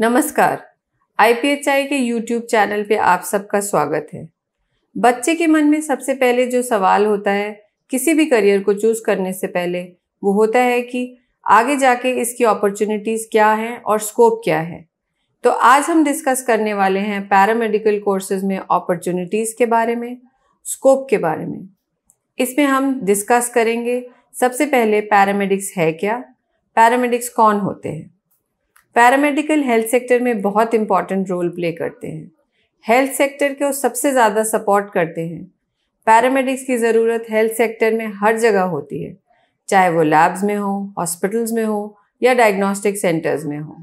नमस्कार आईपीएचआई के YouTube channel पे आप सबका स्वागत है बच्चे के मन में सबसे पहले जो सवाल होता है किसी भी करियर को चूज़ करने से पहले वो होता है कि आगे जाके इसकी अपॉर्चुनिटीज़ क्या हैं और स्कोप क्या है तो आज हम डिस्कस करने वाले हैं पैरामेडिकल कोर्सेज में अपॉर्चुनिटीज़ के बारे में स्कोप के बारे में इसमें हम डिस्कस करेंगे सबसे पहले पैरामेडिक्स है क्या पैरामेडिक्स कौन होते हैं पैरामेडिकल हेल्थ सेक्टर में बहुत इंपॉर्टेंट रोल प्ले करते हैं हेल्थ सेक्टर को सबसे ज़्यादा सपोर्ट करते हैं पैरामेडिक्स की ज़रूरत हेल्थ सेक्टर में हर जगह होती है चाहे वो लैब्स में हो हॉस्पिटल्स में हो या डायग्नोस्टिक सेंटर्स में हो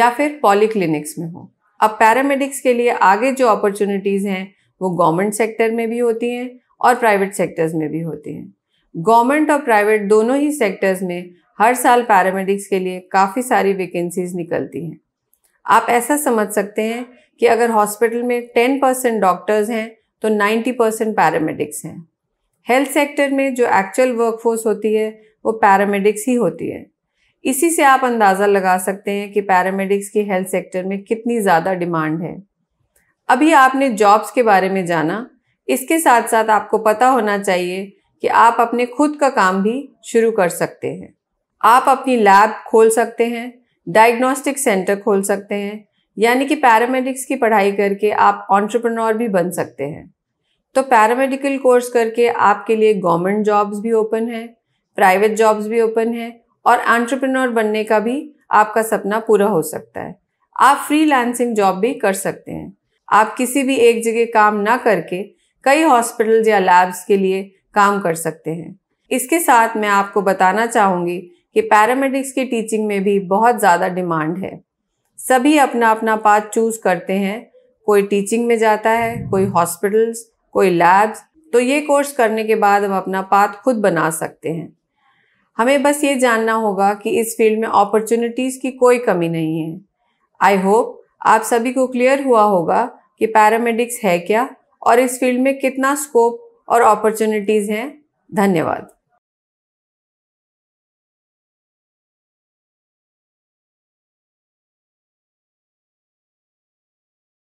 या फिर पॉलीक्लिनिक्स में हो अब पैरामेडिक्स के लिए आगे जो अपॉर्चुनिटीज़ हैं वो गवर्नमेंट सेक्टर में भी होती हैं और प्राइवेट सेक्टर्स में भी होती हैं गवर्नमेंट और प्राइवेट दोनों ही सेक्टर्स में हर साल पैरामेडिक्स के लिए काफ़ी सारी वैकेंसीज निकलती हैं आप ऐसा समझ सकते हैं कि अगर हॉस्पिटल में 10 परसेंट डॉक्टर्स हैं तो 90 परसेंट पैरामेडिक्स हैं हेल्थ सेक्टर में जो एक्चुअल वर्कफोर्स होती है वो पैरामेडिक्स ही होती है इसी से आप अंदाज़ा लगा सकते हैं कि पैरामेडिक्स की हेल्थ सेक्टर में कितनी ज़्यादा डिमांड है अभी आपने जॉब्स के बारे में जाना इसके साथ साथ आपको पता होना चाहिए कि आप अपने खुद का काम भी शुरू कर सकते हैं आप अपनी लैब खोल सकते हैं डायग्नोस्टिक सेंटर खोल सकते हैं यानी कि पैरामेडिक्स की पढ़ाई करके आप ऑन्टरप्रनोर भी बन सकते हैं तो पैरामेडिकल कोर्स करके आपके लिए गवर्नमेंट जॉब्स भी ओपन है प्राइवेट जॉब्स भी ओपन है और एंटरप्रेन्योर बनने का भी आपका सपना पूरा हो सकता है आप फ्रीलांसिंग जॉब भी कर सकते हैं आप किसी भी एक जगह काम ना करके कई हॉस्पिटल्स या लैब्स के लिए काम कर सकते हैं इसके साथ मैं आपको बताना चाहूँगी कि पैरामेडिक्स की टीचिंग में भी बहुत ज़्यादा डिमांड है सभी अपना अपना पाथ चूज करते हैं कोई टीचिंग में जाता है कोई हॉस्पिटल्स कोई लैब्स तो ये कोर्स करने के बाद हम अपना पाथ खुद बना सकते हैं हमें बस ये जानना होगा कि इस फील्ड में अपॉर्चुनिटीज़ की कोई कमी नहीं है आई होप आप सभी को क्लियर हुआ होगा कि पैरामेडिक्स है क्या और इस फील्ड में कितना स्कोप और अपॉर्चुनिटीज़ हैं धन्यवाद